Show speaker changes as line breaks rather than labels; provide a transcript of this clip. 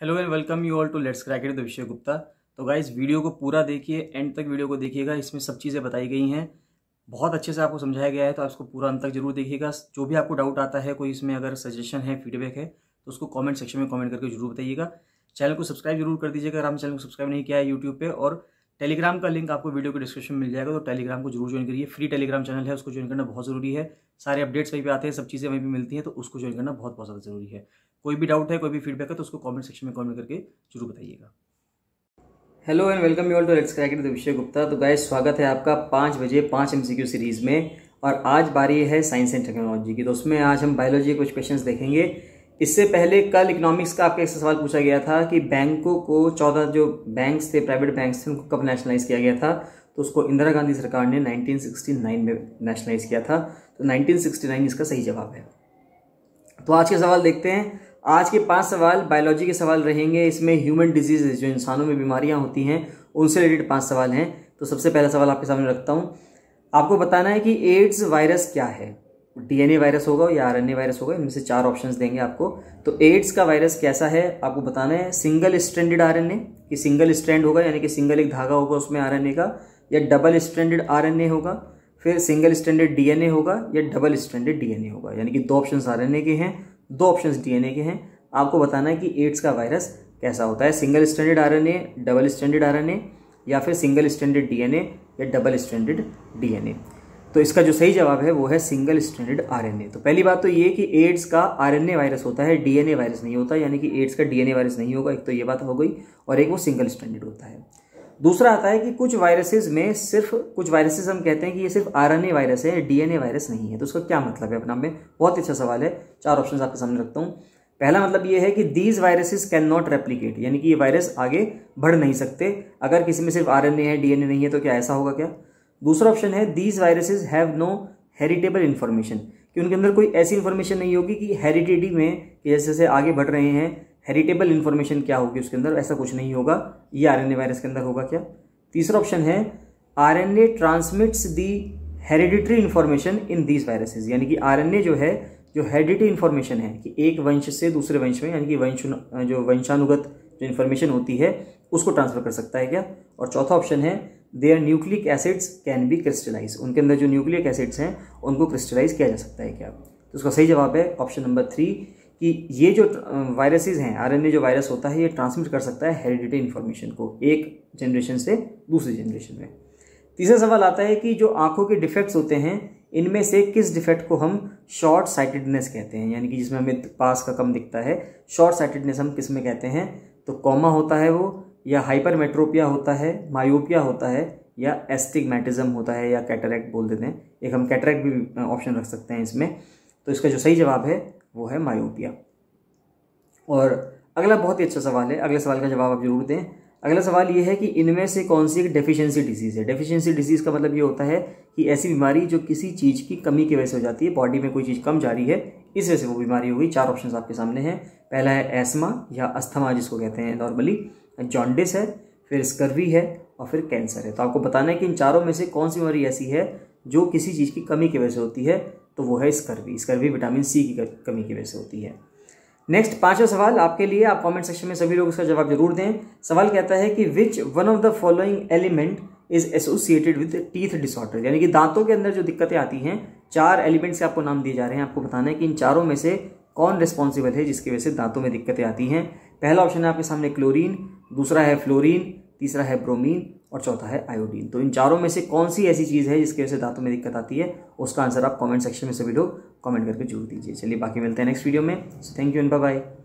hello and welcome you all to let's crack it the Vishay Gupta तो guys video को पूरा देखिए एंड तक वीडियो को देखिएगा इसमें सब चीज़ें बताई गई हैं बहुत अच्छे से आपको समझाया गया है तो आप इसको पूरा अंत तक जरूर देखिएगा जो भी आपको डाउट आता है कोई इसमें अगर सजेशन है फीडबैक है तो उसको कॉमेंट सेक्शन में कॉमेंट करके जरूर बताइएगा चैनल को सब्सक्राइब जरूर कर दीजिएगा अगर हम चैनल को सब्सक्राइब नहीं किया है यूट्यूब पर और टेलीग्राम का लिंक आपको वीडियो के डिस्क्रिप्शन में मिल जाएगा तो टेलीग्राम को जरूर ज्वाइन करिए फ्री टेलीग्राम चैनल है उसको ज्वाइन करना बहुत ज़रूरी है सारे अपडेट्स वहीं पे आते हैं सब चीज़ें वहीं पे मिलती हैं तो उसको ज्वाइन करना बहुत बहुत ज़्यादा ज़रूरी है कोई भी डाउट है कोई भी फीडबैक है तो उसको कॉमेंट सेक्शन में कॉमेंट करके जरूर बताइएगा hello and welcome you all to let's Vishay Gupta तो गाय स्वागत है आपका पाँच बजे पाँच एम सीरीज़ में और आज बारी है साइंस एंड टेक्नोलॉजी की तो उसमें आज हम बायोलॉजी के कुछ क्वेश्चन देखेंगे इससे पहले कल इकोनॉमिक्स का आपका एक सवाल पूछा गया था कि बैंकों को चौदह जो बैंक्स थे प्राइवेट बैंक्स थे उनको कब नेशनलाइज किया गया था तो उसको इंदिरा गांधी सरकार ने 1969 में नेशनलाइज किया था तो 1969 इसका सही जवाब है तो आज के सवाल देखते हैं आज के पांच सवाल बायोलॉजी के सवाल रहेंगे इसमें ह्यूमन डिजीजेज जो इंसानों में बीमारियां होती हैं उनसे रिलेटेड पांच सवाल हैं तो सबसे पहला सवाल आपके सामने रखता हूँ आपको बताना है कि एड्स वायरस क्या है डीएनए वायरस होगा या आरएनए वायरस होगा इनमें से चार ऑप्शंस देंगे आपको तो एड्स का वायरस कैसा है आपको बताना है सिंगल स्ट्रैंडेड आरएनए कि सिंगल स्ट्रैंड होगा यानी कि सिंगल एक धागा होगा उसमें आरएनए का या डबल स्ट्रैंडेड आरएनए होगा फिर सिंगल स्टैंडर्ड डीएनए होगा या डबल स्टैंडर्ड डीएनए होगा यानी कि दो ऑप्शन आर के हैं दो ऑप्शन डीएनए के हैं आपको बताना है कि एड्स का वायरस कैसा होता है single standard or double standard or या फिर सिंगल स्टैंडर्ड डीएनए या डबल स्टैंडर्ड डीएनए तो इसका जो सही जवाब है वो है सिंगल स्ट्रैंडेड आरएनए तो पहली बात तो ये कि एड्स का आरएनए वायरस होता है डीएनए वायरस नहीं होता यानी कि एड्स का डीएनए वायरस नहीं होगा एक तो ये बात हो गई और एक वो सिंगल स्ट्रैंडेड होता है दूसरा आता है कि कुछ वायरसेस में सिर्फ कुछ वायरसेस हम कहते हैं कि ये सिर्फ आर वायरस है डीएनए वायरस नहीं है तो उसका क्या मतलब है अपना में बहुत अच्छा सवाल है चार ऑप्शन आपके सामने रखता हूँ पहला मतलब ये है कि these viruses can not replicate यानी कि ये वायरस आगे बढ़ नहीं सकते अगर किसी में सिर्फ आर है डीएनए नहीं है तो क्या ऐसा होगा क्या दूसरा ऑप्शन है these viruses have no heritable information कि उनके अंदर कोई ऐसी इन्फॉर्मेशन नहीं होगी कि हेरिटेडी में जैसे जैसे आगे बढ़ रहे हैं हेरिटेबल इन्फॉर्मेशन क्या होगी उसके अंदर ऐसा कुछ नहीं होगा ये आर वायरस के अंदर होगा क्या तीसरा ऑप्शन है R N A transmits the hereditary information in these viruses यानी कि आर एन ए जो है जो हेरिडिटी इन्फॉर्मेशन है कि एक वंश से दूसरे वंश में यानी कि वंश जो वंशानुगत जो इन्फॉर्मेशन होती है उसको ट्रांसफर कर सकता है क्या और चौथा ऑप्शन है their nucleic acids can be crystallize उनके अंदर जो न्यूक्लिक एसिड्स हैं उनको क्रिस्टलाइज किया जा सकता है क्या तो उसका सही जवाब है ऑप्शन नंबर थ्री कि ये जो वायरसेस हैं आरएनए जो वायरस होता है ये ट्रांसमिट कर सकता है हेरिडिटी इन्फॉर्मेशन को एक जनरेशन से दूसरी जनरेशन में तीसरा सवाल आता है कि जो आंखों के डिफेक्ट्स होते हैं इनमें से किस डिफेक्ट को हम शॉर्ट साइटेडनेस कहते हैं यानी कि जिसमें हमें पास का कम दिखता है शॉर्ट साइटेडनेस हम किस में कहते हैं तो कॉमा होता है वो या हाइपरमेट्रोपिया होता है मायोपिया होता है या एस्टिगमेटिज्म होता है या कैटरेक्ट बोल देते हैं एक हम कैटरेक्ट भी ऑप्शन रख सकते हैं इसमें तो इसका जो सही जवाब है वो है मायोपिया और अगला बहुत ही अच्छा सवाल है अगले सवाल का जवाब आप जरूर दें अगला सवाल ये है कि इनमें से कौन सी एक डेफिशिएंसी डिजीज़ है डेफिशिएंसी डिजीज़ का मतलब ये होता है कि ऐसी बीमारी जो किसी चीज़ की कमी की वजह से हो जाती है बॉडी में कोई चीज़ कम जा रही है इस वजह से वो बीमारी गई चार ऑप्शन आपके सामने हैं पहला है एस्मा या अस्थमा जिसको कहते हैं नॉर्मली जॉन्डिस है फिर स्कर्वी है और फिर कैंसर है तो आपको बताना है कि इन चारों में से कौन सी बीमारी ऐसी है जो किसी चीज़ की कमी की वजह से होती है तो वो है स्कर्वी स्कर्वी विटामिन सी की कमी की वजह से होती है नेक्स्ट पांचवा सवाल आपके लिए आप कमेंट सेक्शन में सभी लोग इसका जवाब जरूर दें सवाल कहता है कि which one of the following element is associated with teeth disorder यानी कि दांतों के अंदर जो दिक्कतें आती हैं चार एलिमेंट्स के आपको नाम दिए जा रहे हैं आपको बताना है कि इन चारों में से कौन रिस्पॉन्सिबल है जिसकी वजह से दांतों में दिक्कतें आती हैं पहला ऑप्शन है आपके सामने क्लोरीन दूसरा है फ्लोरीन तीसरा है ब्रोमीन और चौथा है आयोडीन तो इन चारों में से कौन सी ऐसी चीज़ है जिसकी वजह से दांतों में दिक्कत आती है उसका आंसर आप कमेंट सेक्शन में सभी लोग कमेंट करके जरूर दीजिए चलिए बाकी मिलते हैं नेक्स्ट वीडियो में थैंक यू एंड बाय